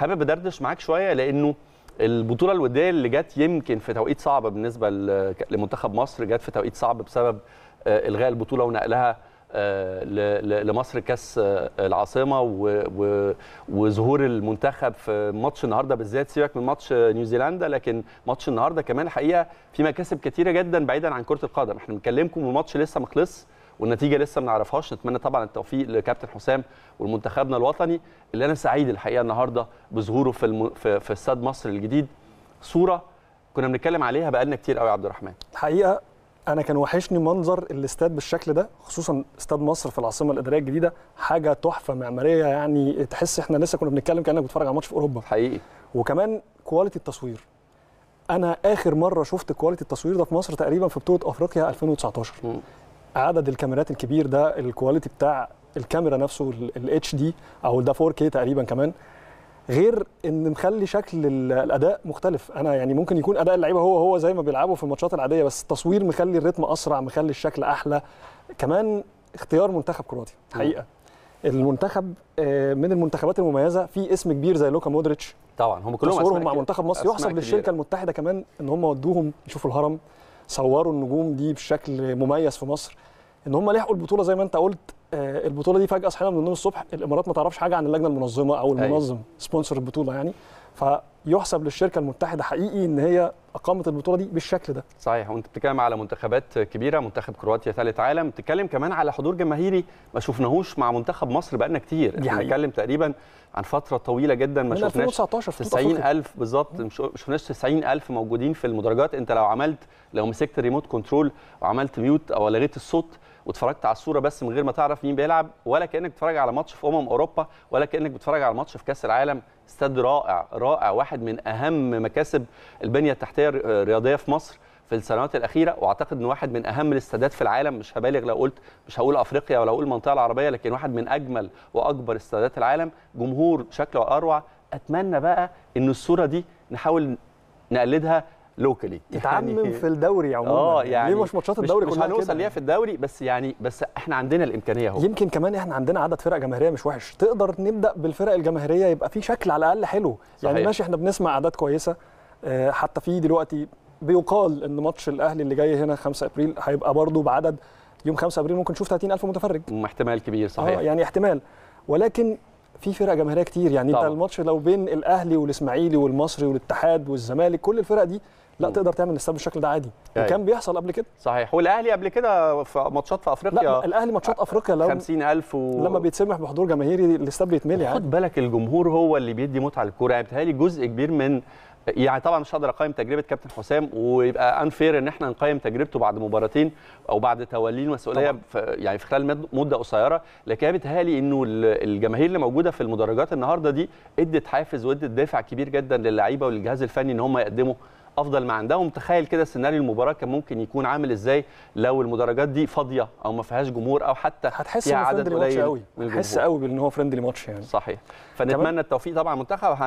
حابب ادردش معاك شويه لانه البطوله الوديه اللي جت يمكن في توقيت صعب بالنسبه لمنتخب مصر جت في توقيت صعب بسبب آه، الغاء البطوله ونقلها آه، لمصر كاس آه، العاصمه وظهور المنتخب في ماتش النهارده بالذات سيبك من ماتش نيوزيلندا لكن ماتش النهارده كمان الحقيقه في مكاسب كتيره جدا بعيدا عن كره القدم احنا بنكلمكم والماتش لسه ما خلصش والنتيجه لسه ما نعرفهاش نتمنى طبعا التوفيق لكابتن حسام والمنتخبنا الوطني اللي انا سعيد الحقيقه النهارده بظهوره في الم... في, في استاد مصر الجديد صوره كنا بنتكلم عليها بقالنا كتير قوي يا عبد الرحمن الحقيقه انا كان وحشني منظر الاستاد بالشكل ده خصوصا استاد مصر في العاصمه الاداريه الجديده حاجه تحفه معماريه يعني تحس احنا لسه كنا بنتكلم كانك بتتفرج على ماتش في اوروبا حقيقي وكمان كواليتي التصوير انا اخر مره شفت كواليتي التصوير ده في مصر تقريبا في بطوله افريقيا 2019 م. عدد الكاميرات الكبير ده الكواليتي بتاع الكاميرا نفسه الاتش دي او ده 4 كي تقريبا كمان غير ان مخلي شكل الاداء مختلف انا يعني ممكن يكون اداء اللعيبه هو هو زي ما بيلعبوا في الماتشات العاديه بس التصوير مخلي الريتم اسرع مخلي الشكل احلى كمان اختيار منتخب كرواتيا حقيقه المنتخب آه، من المنتخبات المميزه في اسم كبير زي لوكا مودريتش طبعا هم كلهم مع منتخب مصر يحسب للشركه المتحده كمان ان هم ودوهم يشوفوا الهرم صوروا النجوم دي بشكل مميز في مصر ان هم لحقوا البطوله زي ما انت قلت آه، البطوله دي فجاه صحينا من النوم الصبح الامارات ما تعرفش حاجه عن اللجنه المنظمه او المنظم سبونسر أيوة. البطوله يعني يحسب للشركه المتحده حقيقي ان هي اقامت البطوله دي بالشكل ده صحيح وانت بتتكلم على منتخبات كبيره منتخب كرواتيا ثالث عالم بتتكلم كمان على حضور جماهيري ما شفناهوش مع منتخب مصر بقالنا كتير احنا بنتكلم تقريبا عن فتره طويله جدا ما شفناش 2019 في 90000 بالظبط ما شفناش 90000 موجودين في المدرجات انت لو عملت لو مسكت الريموت كنترول وعملت ميوت او لغيت الصوت واتفرجت على الصوره بس من غير ما تعرف مين بيلعب ولا كانك بتتفرج على ماتش في امم اوروبا ولا كانك بتتفرج على ماتش في كاس العالم استاد رائع رائع واحد من اهم مكاسب البنيه التحتيه الرياضيه في مصر في السنوات الاخيره واعتقد ان واحد من اهم الاستادات في العالم مش هبالغ لو قلت مش هقول افريقيا ولا هقول المنطقه العربيه لكن واحد من اجمل واكبر استادات العالم جمهور شكله اروع اتمنى بقى ان الصوره دي نحاول نقلدها لوكالي يعني يتعمم يعني في الدوري آه، عموما اه يعني ليه يعني مش ماتشات الدوري مش كلها مش هنوصل ليها في الدوري بس يعني بس احنا عندنا الامكانيه اهو يمكن كمان احنا عندنا عدد فرق جماهيريه مش وحش تقدر نبدا بالفرق الجماهيريه يبقى في شكل على الاقل حلو يعني صحيح. يعني ماشي احنا بنسمع اعداد كويسه آه، حتى في دلوقتي بيقال ان ماتش الاهلي اللي جاي هنا 5 ابريل هيبقى برضه بعدد يوم 5 ابريل ممكن نشوف 30000 متفرج احتمال كبير صحيح اه يعني احتمال ولكن في فرق جماهيريه كتير يعني طبعا. انت الماتش لو بين الاهلي والاسماعيلي والمصري والاتحاد والزمالك كل الفرق دي لا م. تقدر تعمل الاستاد بالشكل ده عادي يعني. وكان بيحصل قبل كده صحيح والاهلي قبل كده في ماتشات في افريقيا لا الاهلي ماتشات افريقيا لو 50000 و... لما بيتسمح بحضور جماهيري الاستاد بيتملي خد بالك الجمهور هو اللي بيدي متعه للكوره يعني بيتهيألي جزء كبير من يعني طبعا مش هقدر اقيم تجربه كابتن حسام ويبقى انفير ان احنا نقيم تجربته بعد مباراتين او بعد توليه المسؤوليه يعني في خلال مده قصيره لكن انا بيتهيألي انه الجماهير اللي موجوده في المدرجات النهارده دي ادت حافز وادت دافع كبير جدا للعيبه وللجهاز الفني ان هم يقدموا افضل ما عندهم تخيل كده سيناريو المباراه كان ممكن يكون عامل ازاي لو المدرجات دي فاضيه او ما فيهاش جمهور او حتى هتحس فيها عدد قليل هتحس قوي هتحس قوي بان هو فريندلي ماتش يعني صحيح فنتمنى التوفيق طبعا منتخب